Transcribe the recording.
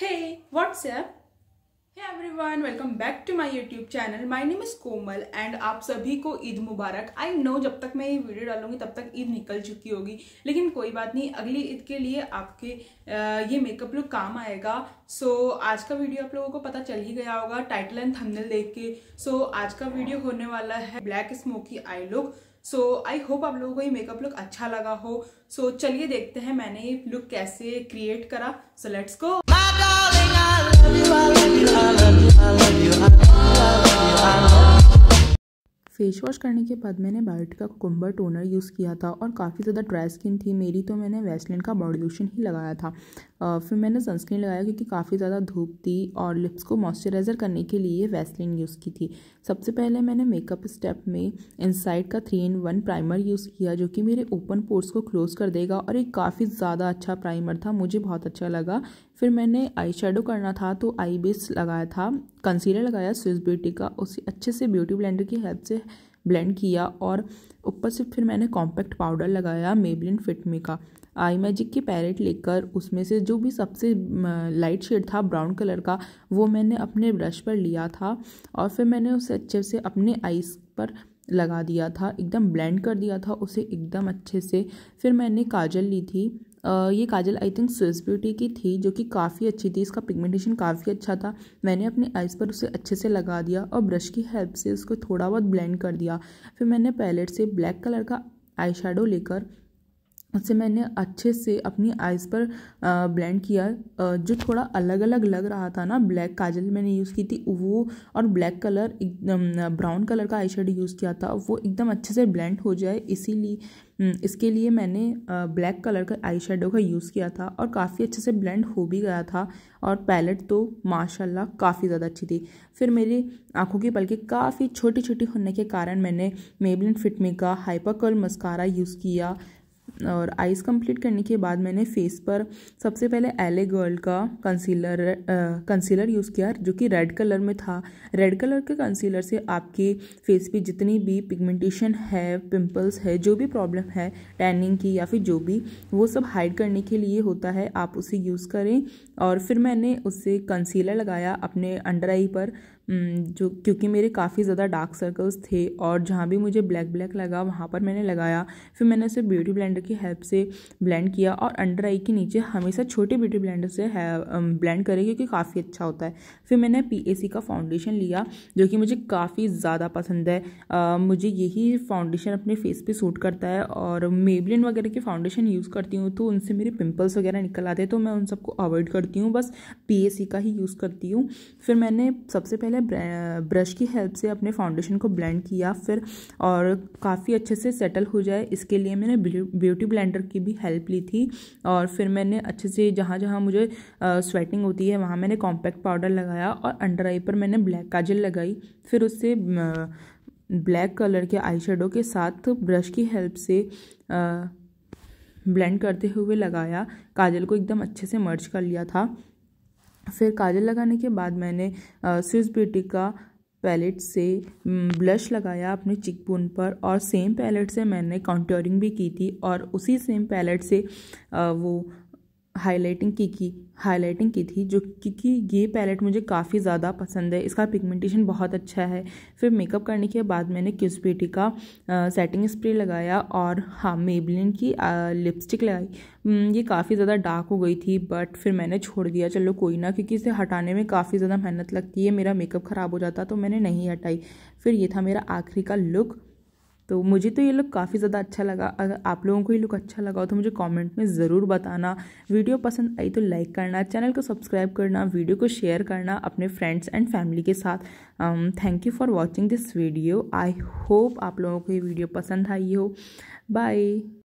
Hey, what's up? Hey everyone, welcome back to my YouTube channel. My name is Komal and आप सभी को ईद मुबारक I know जब तक मैं ये वीडियो डालूंगी तब तक ईद निकल चुकी होगी लेकिन कोई बात नहीं अगली ईद के लिए आपके ये मेकअप लुक काम आएगा सो so, आज का वीडियो आप लोगों को पता चल ही गया होगा टाइटल एंड थंबनेल देख के सो so, आज का वीडियो होने वाला है black smoky eye look so I hope आप लोगों को ये मेकअप लुक अच्छा लगा हो सो so, चलिए देखते हैं मैंने ये लुक कैसे क्रिएट करा so let's go I love you, I love you, I love you, I love you. Face wash करने के बाद मैंने बायोटिक का कुकुम्बर टोनर यूज़ किया था और काफ़ी ज़्यादा ड्राई स्किन थी मेरी तो मैंने वेस्लिन का बॉडी लोशन ही लगाया था आ, फिर मैंने सनस्क्रीन लगाया क्योंकि काफ़ी ज़्यादा धूप थी और लिप्स को मॉइस्चराइज़र करने के लिए वेस्टलिन यूज़ की थी सबसे पहले मैंने मेकअप स्टेप में इनसाइड का three in one primer use किया जो कि मेरे ओपन पोर्स को क्लोज़ कर देगा और एक काफ़ी ज़्यादा अच्छा प्राइमर था मुझे बहुत अच्छा लगा फिर मैंने आई करना था तो आई बेस लगाया था कंसीलर लगाया स्विस ब्यूटी का उसे अच्छे से ब्यूटी ब्लेंडर की हेल्प से ब्लेंड किया और ऊपर से फिर मैंने कॉम्पैक्ट पाउडर लगाया मेबलिन फिटमी का आई मैजिक की पैरेट लेकर उसमें से जो भी सबसे लाइट शेड था ब्राउन कलर का वो मैंने अपने ब्रश पर लिया था और फिर मैंने उसे अच्छे से अपने आइस पर लगा दिया था एकदम ब्लेंड कर दिया था उसे एकदम अच्छे से फिर मैंने काजल ली थी ये काजल आई थिंक स्विस ब्यूटी की थी जो कि काफ़ी अच्छी थी इसका पिगमेंटेशन काफ़ी अच्छा था मैंने अपने आइज़ पर उसे अच्छे से लगा दिया और ब्रश की हेल्प से उसको थोड़ा बहुत ब्लेंड कर दिया फिर मैंने पैलेट से ब्लैक कलर का आई लेकर उसे मैंने अच्छे से अपनी आइज़ पर ब्लेंड किया जो थोड़ा अलग अलग लग रहा था ना ब्लैक काजल मैंने यूज़ की थी वो और ब्लैक कलर एकदम ब्राउन कलर का आई यूज़ किया था वो एकदम अच्छे से ब्लेंड हो जाए इसीलिए हम्म। इसके लिए मैंने ब्लैक कलर का आई शेडो का यूज़ किया था और काफ़ी अच्छे से ब्लेंड हो भी गया था और पैलेट तो माशाल्लाह काफ़ी ज़्यादा अच्छी थी फिर मेरी आंखों की पलकें काफ़ी छोटी छोटी होने के कारण मैंने मेबलिन फिटमी का हाइपर कर्ल मस्कारा यूज़ किया और आइज़ कंप्लीट करने के बाद मैंने फेस पर सबसे पहले एले गर्ल का कंसीलर कंसीलर यूज़ किया जो कि रेड कलर में था रेड कलर के कंसीलर से आपके फेस पे जितनी भी पिगमेंटेशन है पिंपल्स है जो भी प्रॉब्लम है टैनिंग की या फिर जो भी वो सब हाइड करने के लिए होता है आप उसे यूज़ करें और फिर मैंने उससे कंसीलर लगाया अपने अंडर आई पर जो क्योंकि मेरे काफ़ी ज़्यादा डार्क सर्कल्स थे और जहाँ भी मुझे ब्लैक ब्लैक लगा वहाँ पर मैंने लगाया फिर मैंने उसे ब्यूटी ब्लेंडर की हेल्प से ब्लेंड किया और अंडर आई के नीचे हमेशा छोटे ब्यूटी ब्लेंडर से ब्लेंड करें क्योंकि काफ़ी अच्छा होता है फिर मैंने पी का फाउंडेशन लिया जो कि मुझे काफ़ी ज़्यादा पसंद है आ, मुझे यही फाउंडेशन अपने फेस पर सूट करता है और मेबलिन वगैरह के फाउंडेशन यूज़ करती हूँ तो उनसे मेरे पिम्पल्स वगैरह निकल आते हैं तो मैं उन सबको अवॉइड करती हूँ बस पी का ही यूज़ करती हूँ फिर मैंने सबसे पहले मैंने ब्रश की हेल्प से अपने फाउंडेशन को ब्लेंड किया फिर और काफ़ी अच्छे से सेटल हो जाए इसके लिए मैंने ब्यूटी ब्लेंडर की भी हेल्प ली थी और फिर मैंने अच्छे से जहाँ जहाँ मुझे स्वेटिंग होती है वहाँ मैंने कॉम्पैक्ट पाउडर लगाया और अंडर आई पर मैंने ब्लैक काजल लगाई फिर उससे ब्लैक कलर के आई के साथ ब्रश की हेल्प से ब्लेंड करते हुए लगाया काजल को एकदम अच्छे से मर्ज कर लिया था फिर काजल लगाने के बाद मैंने स्विस ब्यूटी का पैलेट से ब्लश लगाया अपने चिकबोन पर और सेम पैलेट से मैंने काउंटरिंग भी की थी और उसी सेम पैलेट से वो हाईलाइटिंग की की हाईलाइटिंग की थी जो क्योंकि ये पैलेट मुझे काफ़ी ज़्यादा पसंद है इसका पिगमेंटेशन बहुत अच्छा है फिर मेकअप करने के बाद मैंने क्यूस ब्यूटी का सेटिंग स्प्रे लगाया और हाँ मेबलिन की आ, लिपस्टिक लगाई ये काफ़ी ज़्यादा डार्क हो गई थी बट फिर मैंने छोड़ दिया चलो कोई ना क्योंकि इसे हटाने में काफ़ी ज़्यादा मेहनत लगती है मेरा मेकअप ख़राब हो जाता तो मैंने नहीं हटाई फिर ये था मेरा आखिरी का लुक तो मुझे तो ये लुक काफ़ी ज़्यादा अच्छा लगा अगर आप लोगों को ये लुक अच्छा लगा हो तो मुझे कमेंट में ज़रूर बताना वीडियो पसंद आई तो लाइक करना चैनल को सब्सक्राइब करना वीडियो को शेयर करना अपने फ्रेंड्स एंड फैमिली के साथ thank you for watching this video I hope आप लोगों को ये वीडियो पसंद आई हो बाय